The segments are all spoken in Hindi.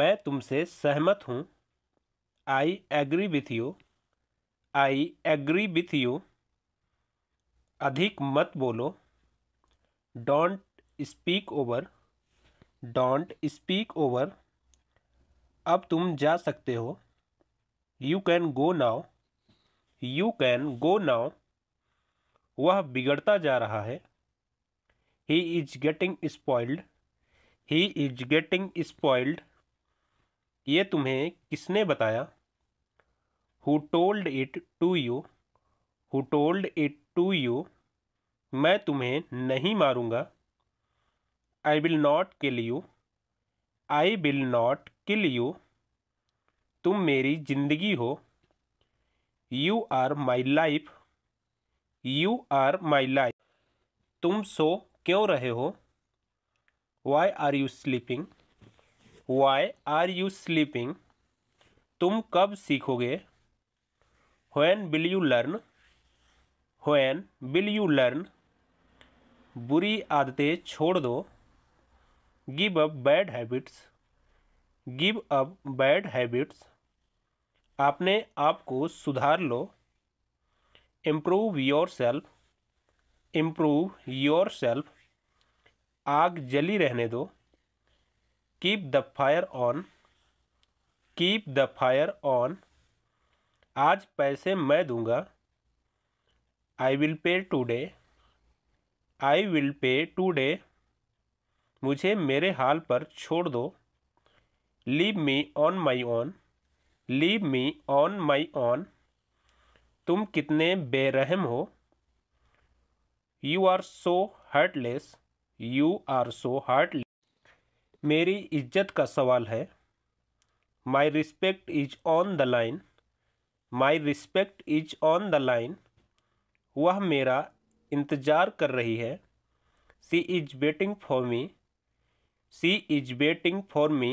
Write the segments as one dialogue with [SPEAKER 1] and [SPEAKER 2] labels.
[SPEAKER 1] मैं तुमसे सहमत हूँ I agree with you I agree with you अधिक मत बोलो don't speak over don't speak over अब तुम जा सकते हो you can go now you can go now वह बिगड़ता जा रहा है he is getting spoiled he is getting spoiled ये तुम्हें किसने बताया who told it to you who told it to you मैं तुम्हें नहीं मारूंगा I will not kill you I will not kill you तुम मेरी जिंदगी हो you are my life you are my life तुम सो क्यों रहे हो why are you sleeping why are you sleeping तुम कब सीखोगे when will you learn when will you learn बुरी आदतें छोड़ दो give up bad habits give up bad habits आपने को सुधार लो improve yourself improve yourself आग जली रहने दो keep the fire on keep the fire on आज पैसे मैं दूंगा I will pay today I will pay today मुझे मेरे हाल पर छोड़ दो leave me on my own leave me on my own तुम कितने बेरहम हो you are so heartless you are so heartless मेरी इज्जत का सवाल है my respect is on the line my respect is on the line वह मेरा इंतज़ार कर रही है she is waiting for me she is waiting for me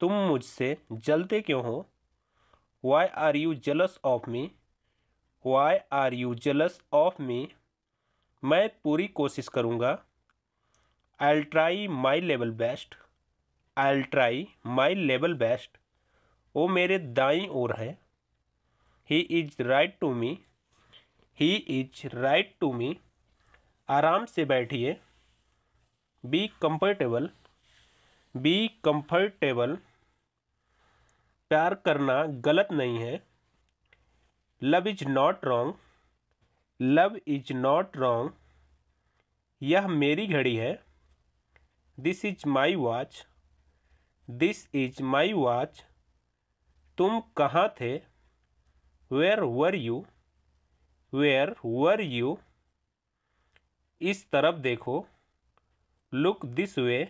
[SPEAKER 1] तुम मुझसे जलते क्यों हो why are you jealous of me why are you jealous of me मैं पूरी कोशिश करूँगा I'll my my best best. I'll try my level best वो मेरे दाई ओर है he is right to me he is right to me आराम से बैठिए बी कम्फर्टेबल बी कम्फर्टेबल प्यार करना गलत नहीं है love is not wrong love is not wrong यह मेरी घड़ी है this is my watch this is my watch तुम कहाँ थे where were you where were you इस तरफ देखो look this way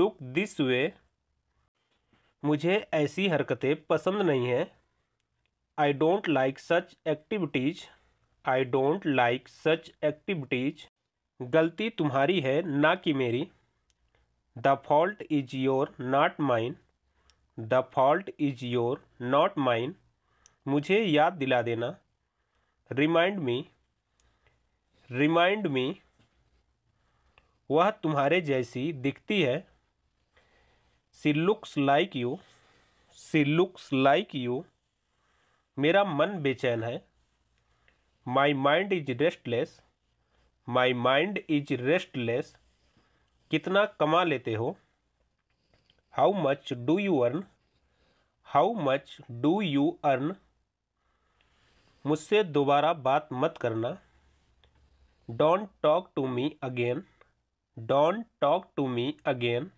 [SPEAKER 1] look this way मुझे ऐसी हरकतें पसंद नहीं हैं I don't like such activities I don't like such activities गलती तुम्हारी है ना कि मेरी the fault is your not mine the fault is your not mine मुझे याद दिला देना रिमाइंड मी रिमाइंड मी वह तुम्हारे जैसी दिखती है she looks like you she looks like you मेरा मन बेचैन है my mind is restless my mind is restless कितना कमा लेते हो how much do you earn how much do you earn मुझसे दोबारा बात मत करना don't talk to me again don't talk to me again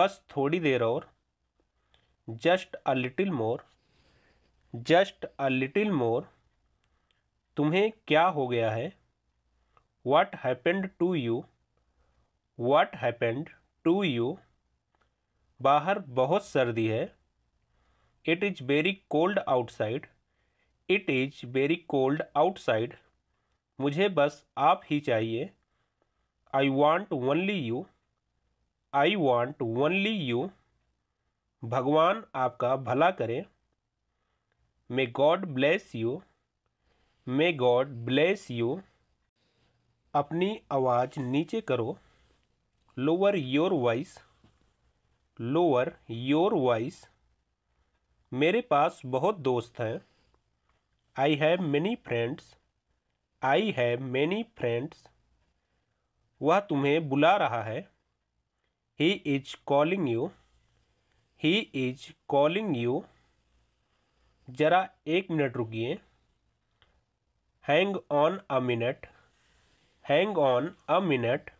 [SPEAKER 1] बस थोड़ी देर और just a little more just a little more तुम्हें क्या हो गया है वाट happened to you what happened to you बाहर बहुत सर्दी है it is very cold outside it is very cold outside मुझे बस आप ही चाहिए I want only you I want only you भगवान आपका भला करें may God bless you may God bless you अपनी आवाज़ नीचे करो lower your voice lower your voice मेरे पास बहुत दोस्त हैं I have many friends I have many friends वह तुम्हें बुला रहा है he is calling you he is calling you ज़रा एक मिनट रुकिए hang on a minute hang on a minute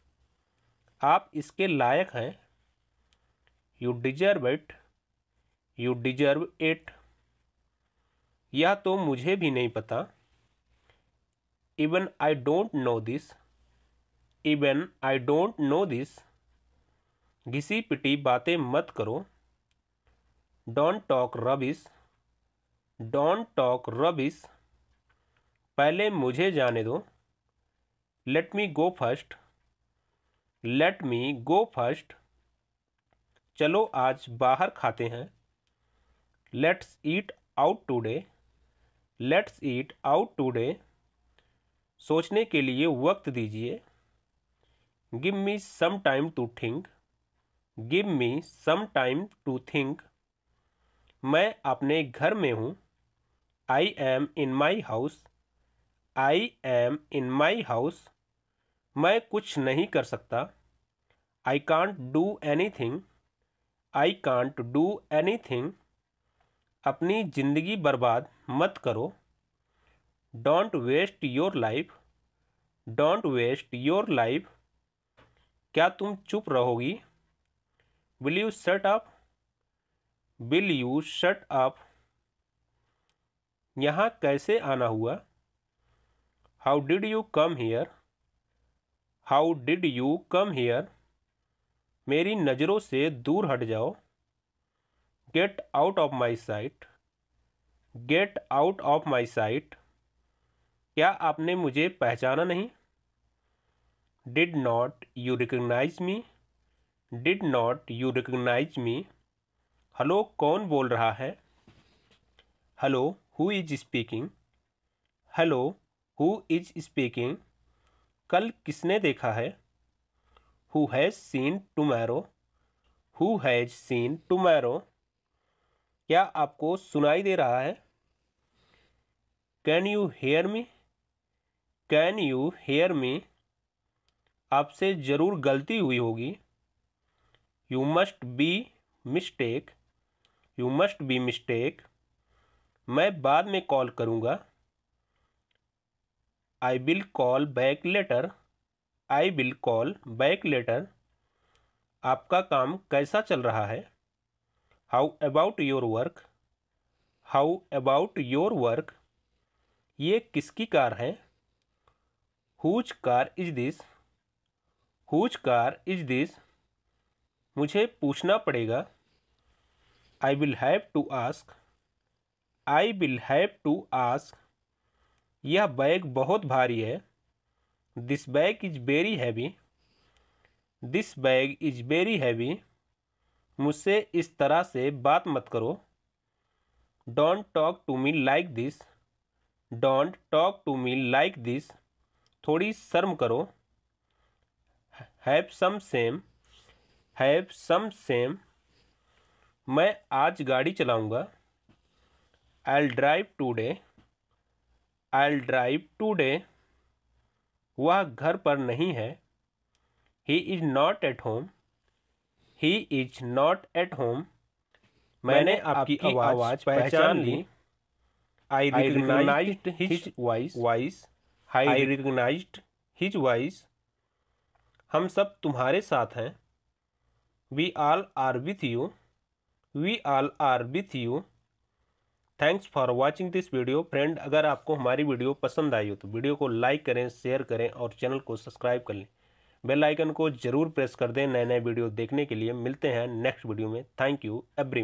[SPEAKER 1] आप इसके लायक हैं you deserve it you deserve it यह तो मुझे भी नहीं पता even I don't know this even I don't know this घिसी पिटी बातें मत करो don't talk rubbish don't talk rubbish पहले मुझे जाने दो let me go first let me go first चलो आज बाहर खाते हैं let's eat out today let's eat out today सोचने के लिए वक्त दीजिए give me some time to think give me some time to think मैं अपने घर में हूँ I am in my house I am in my house मैं कुछ नहीं कर सकता I can't do anything I can't do anything अपनी ज़िंदगी बर्बाद मत करो don't waste your life don't waste your life क्या तुम चुप रहोगी will you shut up will you shut up यहाँ कैसे आना हुआ how did you come here how did you come here मेरी नज़रों से दूर हट जाओ get out of my sight get out of my sight क्या आपने मुझे पहचाना नहीं did not you recognize me did not you recognize me hello कौन बोल रहा है hello who is speaking hello who is speaking कल किसने देखा है who has seen tomorrow who has seen tomorrow क्या आपको सुनाई दे रहा है can you hear me can you hear me आपसे ज़रूर गलती हुई होगी you must be mistake you must be mistake मैं बाद में कॉल करूँगा I will call back later I will call back later आपका काम कैसा चल रहा है how about your work how about your work ये किसकी कार है Whose car is this whose car is this मुझे पूछना पड़ेगा I will have to ask I will have to ask यह बैग बहुत भारी है this bag is very heavy this bag is very heavy मुझसे इस तरह से बात मत करो don't talk to me like this don't talk to me like this थोड़ी शर्म करो have some same have some shame मैं आज गाड़ी चलाऊंगा I drive today I drive today वह घर पर नहीं है he is not at home he is not at home मैंने आपकी आवाज़ पहचान ली I recognize his voice voice I recognized his voice हम सब तुम्हारे साथ हैं we all are with you we all are with you thanks for watching this video friend अगर आपको हमारी वीडियो पसंद आई हो तो वीडियो को लाइक करें शेयर करें और चैनल को सब्सक्राइब कर लें बेल आइकन को जरूर प्रेस कर दें नए नए वीडियो देखने के लिए मिलते हैं नेक्स्ट वीडियो में थैंक यू एवरी